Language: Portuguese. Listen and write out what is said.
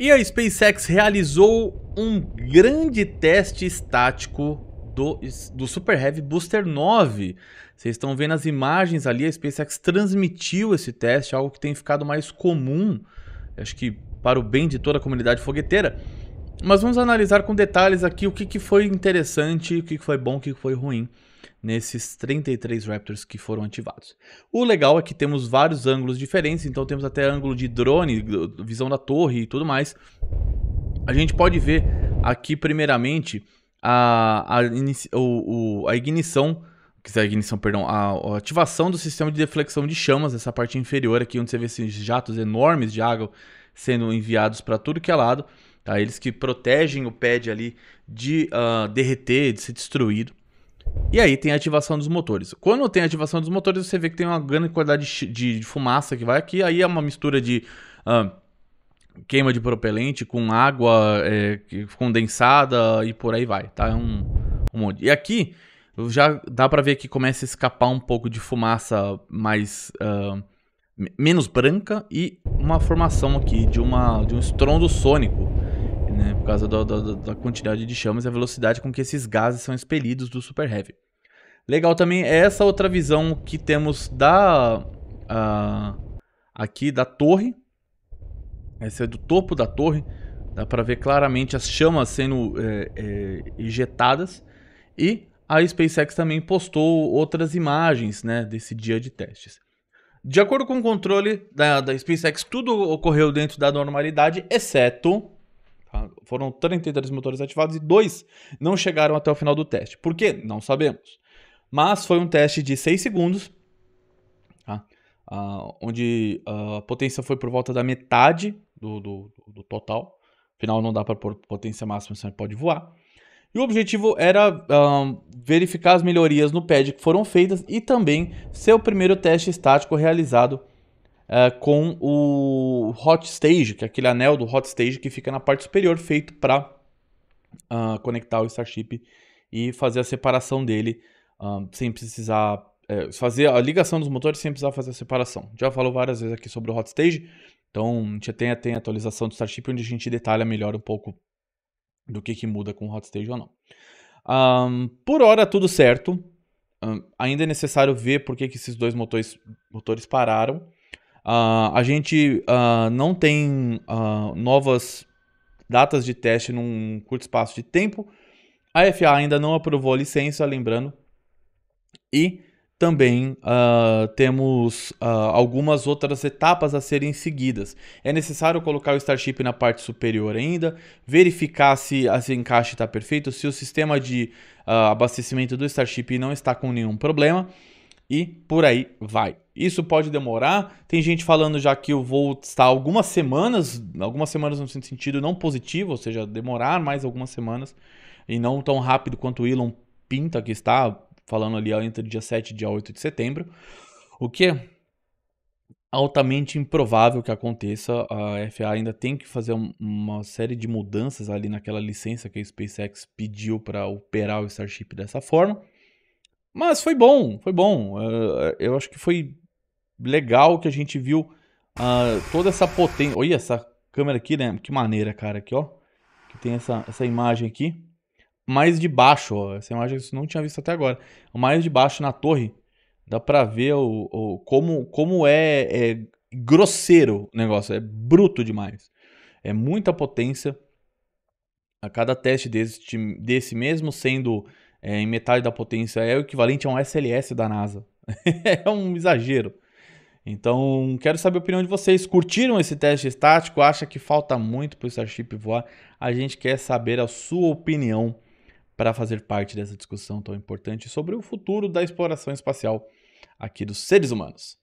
E a SpaceX realizou um grande teste estático do, do Super Heavy Booster 9. Vocês estão vendo as imagens ali, a SpaceX transmitiu esse teste, algo que tem ficado mais comum, acho que para o bem de toda a comunidade fogueteira. Mas vamos analisar com detalhes aqui o que, que foi interessante, o que, que foi bom, o que, que foi ruim nesses 33 Raptors que foram ativados. O legal é que temos vários ângulos diferentes, então temos até ângulo de drone, visão da torre e tudo mais. A gente pode ver aqui primeiramente a, a, o, o, a ignição, quiser ignição, perdão, a, a, ativação do sistema de deflexão de chamas, essa parte inferior aqui, onde você vê esses jatos enormes de água sendo enviados para tudo que é lado. Tá? Eles que protegem o pad ali de uh, derreter, de ser destruído. E aí tem a ativação dos motores. Quando tem a ativação dos motores, você vê que tem uma grande quantidade de, de fumaça que vai aqui. Aí é uma mistura de uh, queima de propelente com água é, condensada e por aí vai, tá? É um, um monte. E aqui já dá para ver que começa a escapar um pouco de fumaça mais uh, menos branca e uma formação aqui de uma de um estrondo sônico né, por causa do, do, da quantidade de chamas e a velocidade com que esses gases são expelidos do Super Heavy. Legal também é essa outra visão que temos da aqui da torre. Essa é do topo da torre. Dá para ver claramente as chamas sendo é, é, ejetadas. E a SpaceX também postou outras imagens né, desse dia de testes. De acordo com o controle da, da SpaceX, tudo ocorreu dentro da normalidade, exceto ah, foram 33 motores ativados e dois não chegaram até o final do teste. Por quê? Não sabemos. Mas foi um teste de 6 segundos, tá? ah, onde ah, a potência foi por volta da metade do, do, do total. Afinal, não dá para pôr potência máxima, você pode voar. E o objetivo era um, ah, verificar as melhorias no pad que foram feitas e também ser o primeiro teste estático realizado uh, com o hot stage, que é aquele anel do hot stage que fica na parte superior, feito para uh, ah, conectar o Starship e fazer a separação dele ah, sem precisar é, fazer a ligação dos motores sem precisar fazer a separação. Já falou várias vezes aqui sobre o hot stage, então a gente tem, tem a atualização do Starship onde a gente detalha melhor um pouco do que, que muda com o hot stage ou não. Um, por hora, tudo certo. Um, ainda é necessário ver por que, que esses dois motores, motores pararam. Uh, a gente uh, não tem uh, novas datas de teste num curto espaço de tempo. A FA ainda não aprovou a licença, lembrando. E também uh, temos uh, algumas outras etapas a serem seguidas. É necessário colocar o Starship na parte superior ainda, verificar se esse encaixe está perfeito, se o sistema de uh, abastecimento do Starship não está com nenhum problema e por aí vai. Isso pode demorar. Tem gente falando já que eu vou estar algumas semanas, algumas semanas no sentido não positivo, ou seja, demorar mais algumas semanas e não tão rápido quanto o Elon pinta que está falando ali entre dia 7 e dia 8 de setembro, o que é altamente improvável que aconteça. A FA ainda tem que fazer uma série de mudanças ali naquela licença que a SpaceX pediu para operar o Starship dessa forma. Mas foi bom, foi bom. Uh, eu acho que foi legal que a gente viu uh, toda essa potência. Olha essa câmera aqui, né? Que maneira, cara, aqui, ó. Que tem essa, essa imagem aqui. Mais de baixo, ó. Essa imagem eu não tinha visto até agora. Mais de baixo na torre. Dá pra ver o, o como, como é, é grosseiro o negócio. É bruto demais. É muita potência. A cada teste desse, desse mesmo sendo é, em metade da potência é o equivalente a um SLS da NASA. é um exagero. Então, quero saber a opinião de vocês. Curtiram esse teste estático? Acha que falta muito para o Starship voar? A gente quer saber a sua opinião para fazer parte dessa discussão tão importante sobre o futuro da exploração espacial aqui dos seres humanos.